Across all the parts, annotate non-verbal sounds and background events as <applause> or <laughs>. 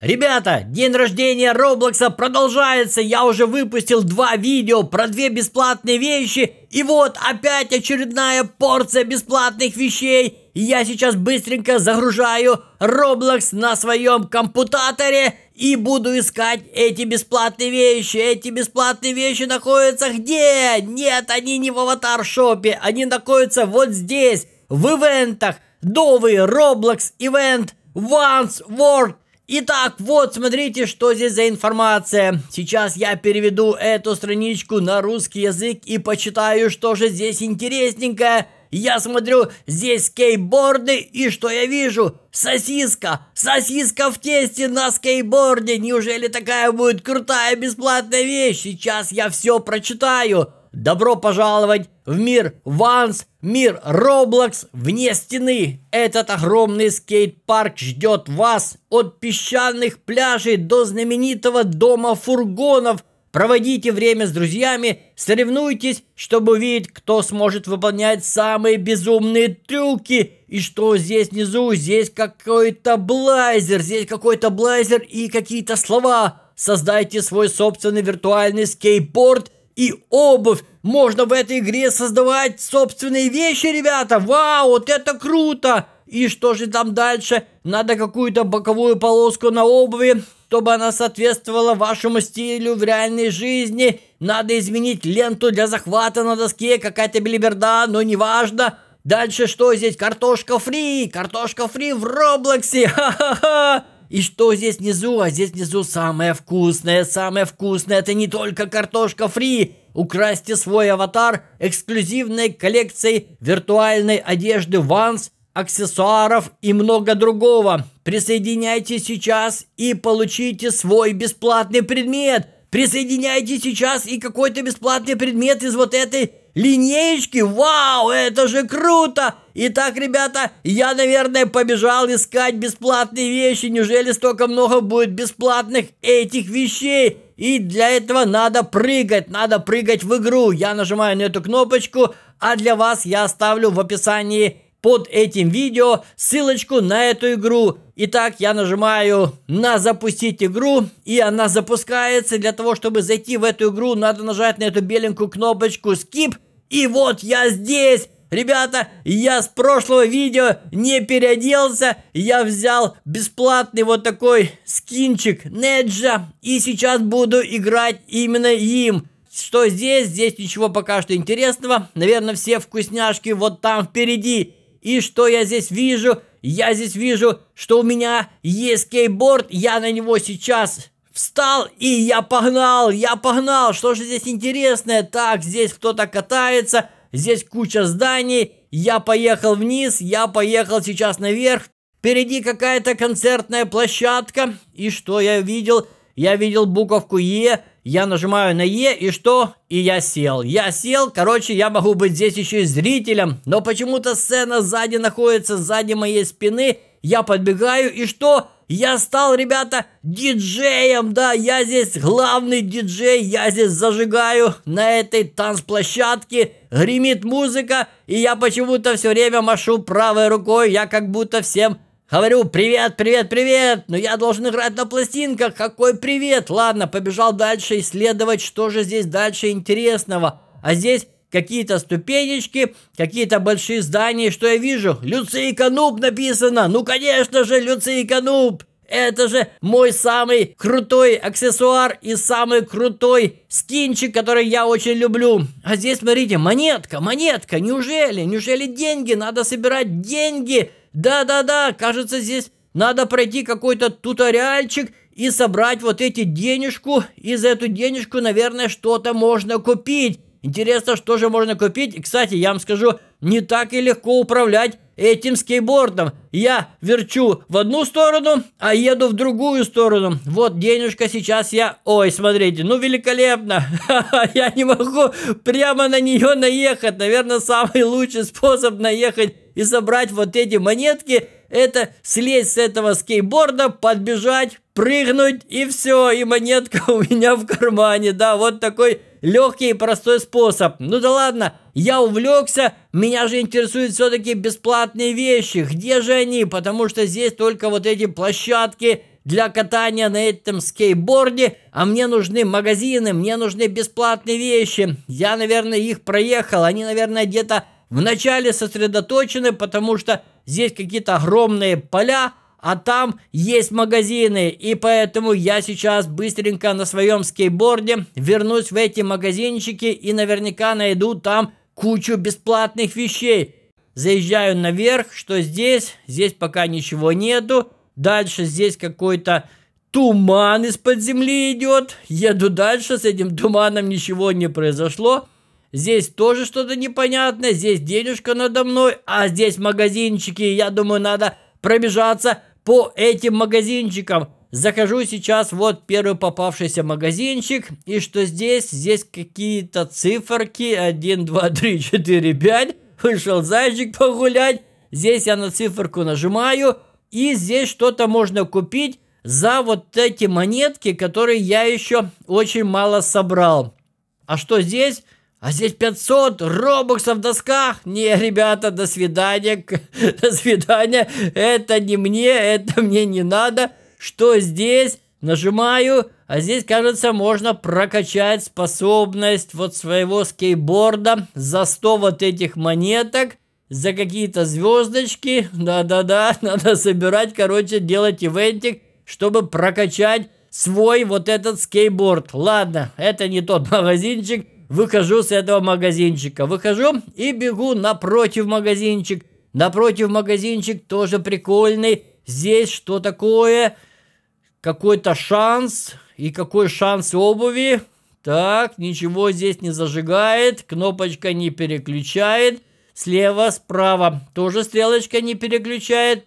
Ребята, день рождения Роблокса продолжается. Я уже выпустил два видео про две бесплатные вещи. И вот опять очередная порция бесплатных вещей. И я сейчас быстренько загружаю Roblox на своем компутаторе и буду искать эти бесплатные вещи. Эти бесплатные вещи находятся где? Нет, они не в аватар-шопе. Они находятся вот здесь, в ивентах. Довый Roblox Event Once World Итак, вот смотрите, что здесь за информация. Сейчас я переведу эту страничку на русский язык и почитаю, что же здесь интересненькое. Я смотрю, здесь скейтборды, и что я вижу? Сосиска! Сосиска в тесте на скейтборде! Неужели такая будет крутая бесплатная вещь? Сейчас я все прочитаю. Добро пожаловать в мир Ванс, мир Роблокс вне стены. Этот огромный скейт-парк ждет вас от песчаных пляжей до знаменитого дома фургонов. Проводите время с друзьями, соревнуйтесь, чтобы увидеть, кто сможет выполнять самые безумные трюки. И что здесь внизу? Здесь какой-то блайзер, здесь какой-то блайзер и какие-то слова. Создайте свой собственный виртуальный скейтборд – и обувь. Можно в этой игре создавать собственные вещи, ребята. Вау, вот это круто! И что же там дальше? Надо какую-то боковую полоску на обуви, чтобы она соответствовала вашему стилю в реальной жизни. Надо изменить ленту для захвата на доске, какая-то билиберда, но неважно. Дальше что здесь? Картошка фри! Картошка фри в Роблоксе! <laughs> Ха-ха-ха! И что здесь внизу? А здесь внизу самое вкусное, самое вкусное. Это не только картошка фри. Украсьте свой аватар эксклюзивной коллекцией виртуальной одежды Ванс, аксессуаров и много другого. Присоединяйтесь сейчас и получите свой бесплатный предмет. Присоединяйтесь сейчас и какой-то бесплатный предмет из вот этой Линеечки? Вау, это же круто! Итак, ребята, я, наверное, побежал искать бесплатные вещи. Неужели столько много будет бесплатных этих вещей? И для этого надо прыгать, надо прыгать в игру. Я нажимаю на эту кнопочку, а для вас я оставлю в описании под этим видео ссылочку на эту игру. Итак, я нажимаю на запустить игру, и она запускается. Для того, чтобы зайти в эту игру, надо нажать на эту беленькую кнопочку skip, и вот я здесь! Ребята, я с прошлого видео не переоделся, я взял бесплатный вот такой скинчик Неджа и сейчас буду играть именно им. Что здесь? Здесь ничего пока что интересного. Наверное, все вкусняшки вот там впереди. И что я здесь вижу? Я здесь вижу, что у меня есть скейтборд, я на него сейчас встал и я погнал, я погнал, что же здесь интересное, так, здесь кто-то катается, здесь куча зданий, я поехал вниз, я поехал сейчас наверх, впереди какая-то концертная площадка, и что я видел? Я видел буковку Е, я нажимаю на Е, и что? И я сел. Я сел, короче, я могу быть здесь еще и зрителем, но почему-то сцена сзади находится, сзади моей спины, я подбегаю, и что? Я стал, ребята, диджеем, да, я здесь главный диджей, я здесь зажигаю на этой танцплощадке, гремит музыка, и я почему-то все время машу правой рукой, я как будто всем говорю «Привет, привет, привет!» Но я должен играть на пластинках, какой привет! Ладно, побежал дальше исследовать, что же здесь дальше интересного. А здесь какие-то ступенечки, какие-то большие здания. Что я вижу? Люцийка Нуб написано. Ну, конечно же, Люцийка Нуб. Это же мой самый крутой аксессуар и самый крутой скинчик, который я очень люблю. А здесь, смотрите, монетка, монетка. Неужели? Неужели деньги? Надо собирать деньги. Да-да-да, кажется, здесь надо пройти какой-то туториальчик и собрать вот эти денежку. И за эту денежку, наверное, что-то можно купить. Интересно, что же можно купить? И, кстати, я вам скажу, не так и легко управлять этим скейтбордом. Я верчу в одну сторону, а еду в другую сторону. Вот денежка сейчас я... Ой, смотрите, ну великолепно. <laughs> Я не могу прямо на нее наехать. Наверное, самый лучший способ наехать и забрать вот эти монетки, это слезть с этого скейтборда, подбежать, прыгнуть и все. И монетка <laughs> у меня в кармане. Да, вот такой Легкий и простой способ. Ну да ладно, я увлекся, меня же интересуют все-таки бесплатные вещи. Где же они? Потому что здесь только вот эти площадки для катания на этом скейтборде, а мне нужны магазины, мне нужны бесплатные вещи. Я, наверное, их проехал, они, наверное, где-то вначале сосредоточены, потому что здесь какие-то огромные поля, а там есть магазины, и поэтому я сейчас быстренько на своем скейтборде вернусь в эти магазинчики и наверняка найду там кучу бесплатных вещей. Заезжаю наверх, что здесь, здесь пока ничего нету, дальше здесь какой-то туман из-под земли идет, еду дальше, с этим туманом ничего не произошло. Здесь тоже что-то непонятное, здесь денежка надо мной, а здесь магазинчики, я думаю, надо пробежаться по этим магазинчикам. Захожу сейчас, вот первый попавшийся магазинчик. И что здесь? Здесь какие-то циферки. 1, 2, 3, 4, 5. Вышел зайчик погулять. Здесь я на циферку нажимаю. И здесь что-то можно купить за вот эти монетки, которые я еще очень мало собрал. А что здесь? А здесь 500 робоксов в досках. Не, ребята, до свидания. <laughs> До свидания. Это не мне, это мне не надо. Что здесь? Нажимаю, а здесь, кажется, можно прокачать способность вот своего скейтборда за 100 вот этих монеток, за какие-то звездочки. Да-да-да, <laughs> надо собирать, короче, делать ивентик, чтобы прокачать свой вот этот скейтборд. Ладно, это не тот <laughs> магазинчик выхожу с этого магазинчика, выхожу и бегу напротив магазинчик. Напротив магазинчик тоже прикольный. Здесь что такое? Какой-то шанс. И какой шанс обуви? Так, ничего здесь не зажигает, кнопочка не переключает. Слева, справа тоже стрелочка не переключает.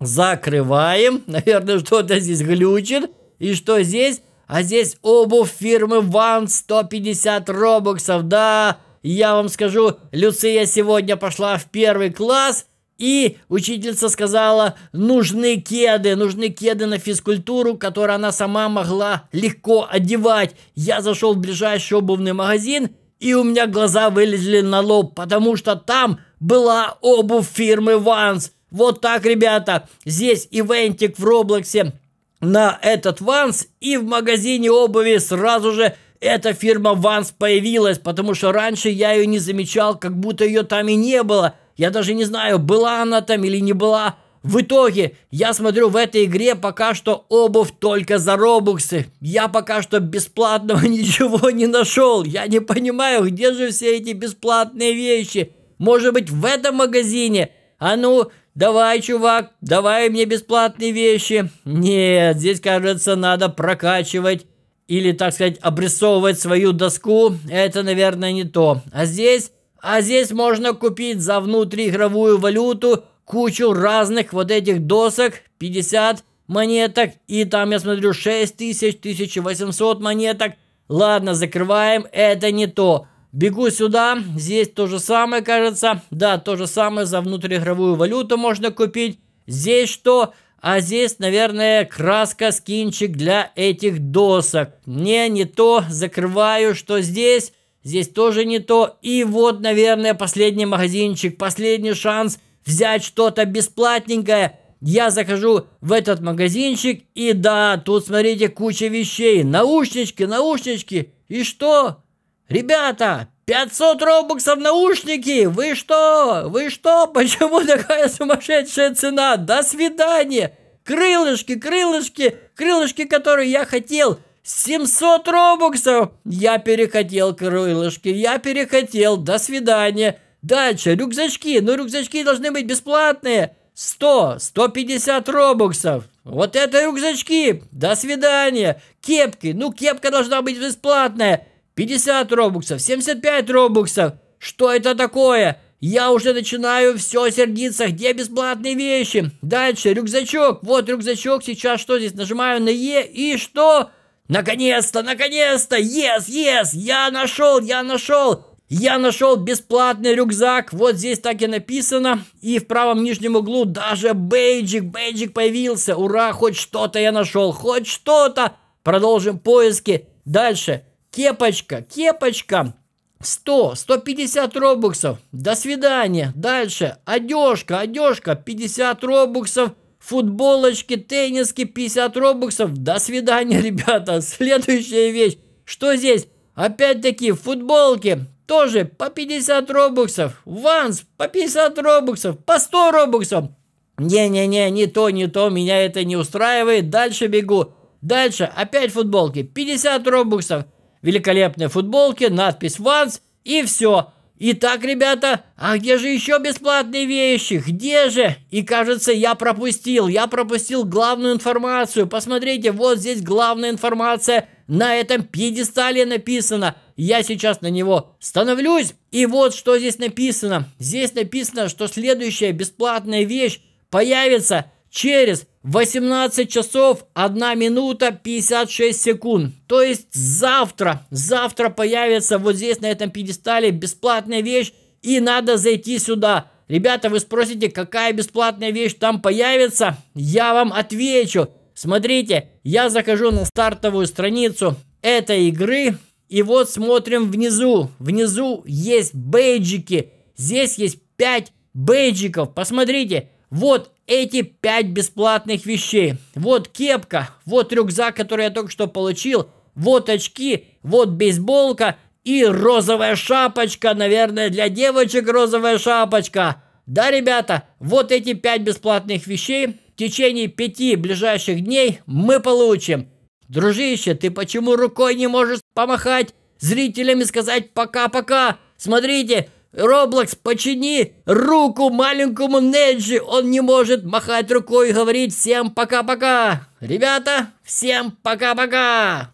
Закрываем. <laughs> Наверное, что-то здесь глючит. И что здесь? А здесь обувь фирмы Ван 150 робоксов, да? Я вам скажу, Люция сегодня пошла в первый класс, и учительница сказала, нужны кеды, нужны кеды на физкультуру, которые она сама могла легко одевать. Я зашел в ближайший обувный магазин, и у меня глаза вылезли на лоб, потому что там была обувь фирмы Ванс. Вот так, ребята, здесь ивентик в Роблоксе – на этот Ванс, и в магазине обуви сразу же эта фирма Ванс появилась, потому что раньше я ее не замечал, как будто ее там и не было. Я даже не знаю, была она там или не была. В итоге, я смотрю в этой игре пока что обувь только за робуксы. Я пока что бесплатного <laughs> ничего не нашел. Я не понимаю, где же все эти бесплатные вещи. Может быть, в этом магазине? А ну, «Давай, чувак, давай мне бесплатные вещи!» «Нет, здесь, кажется, надо прокачивать или, так сказать, обрисовывать свою доску. Это, наверное, не то. А здесь... А здесь можно купить за внутриигровую валюту кучу разных вот этих досок, 50 монеток, и там, я смотрю, 6000, 1800 монеток. Ладно, закрываем, это не то. Бегу сюда, здесь то же самое, кажется. Да, то же самое, за внутриигровую валюту можно купить. Здесь что? А здесь, наверное, краска, скинчик для этих досок. Не, не то, закрываю, что здесь. Здесь тоже не то. И вот, наверное, последний магазинчик, последний шанс взять что-то бесплатненькое. Я захожу в этот магазинчик, и да, тут, смотрите, куча вещей. Наушнички, наушнички. И что? «Ребята, 500 робоксов наушники! Вы что? Вы что? <laughs> Почему такая сумасшедшая цена? До свидания! Крылышки, крылышки, крылышки, которые я хотел! 700 робоксов! Я перехотел крылышки, я перехотел! До свидания! Дальше, рюкзачки! Ну, рюкзачки должны быть бесплатные!» 100, 150 робоксов. Вот это рюкзачки. До свидания. Кепки. Ну, кепка должна быть бесплатная. 50 робуксов, 75 робуксов. Что это такое? Я уже начинаю все сердиться. Где бесплатные вещи? Дальше, рюкзачок. Вот рюкзачок. Сейчас что здесь? Нажимаю на Е. И что? Наконец-то, наконец-то! Yes, yes! Я нашел, я нашел! Я нашел бесплатный рюкзак, вот здесь так и написано. И в правом нижнем углу даже бейджик, бейджик появился. Ура, хоть что-то я нашел, хоть что-то. Продолжим поиски. Дальше. Кепочка, кепочка. 100, 150 робуксов. До свидания. Дальше. Одежка, одежка. 50 робуксов. Футболочки, тенниски, 50 робуксов. До свидания, <laughs> ребята. Следующая вещь. Что здесь? Опять-таки футболки. Тоже по 50 робуксов. Ванс по 50 робуксов. По 100 робуксов. Не-не-не, не то, не то. Меня это не устраивает. Дальше бегу. Дальше опять футболки. 50 робуксов великолепной футболке, надпись «Ванс» и все. Итак, ребята, а где же еще бесплатные вещи? Где же? И кажется, я пропустил, я пропустил главную информацию. Посмотрите, вот здесь главная информация. На этом пьедестале написано. Я сейчас на него становлюсь. И вот что здесь написано. Здесь написано, что следующая бесплатная вещь появится – через 18 часов 1 минута 56 секунд. То есть завтра, завтра появится вот здесь на этом пьедестале бесплатная вещь и надо зайти сюда. Ребята, вы спросите, какая бесплатная вещь там появится? Я вам отвечу. Смотрите, я захожу на стартовую страницу этой игры. И вот смотрим внизу. Внизу есть бейджики. Здесь есть 5 бейджиков. Посмотрите, вот эти пять бесплатных вещей. Вот кепка, вот рюкзак, который я только что получил, вот очки, вот бейсболка и розовая шапочка, наверное, для девочек розовая шапочка. Да, ребята, вот эти пять бесплатных вещей в течение пяти ближайших дней мы получим. Дружище, ты почему рукой не можешь помахать зрителям и сказать пока-пока? Смотрите, Роблокс, почини руку маленькому Неджи, он не может махать рукой и говорить всем пока-пока. Ребята, всем пока-пока.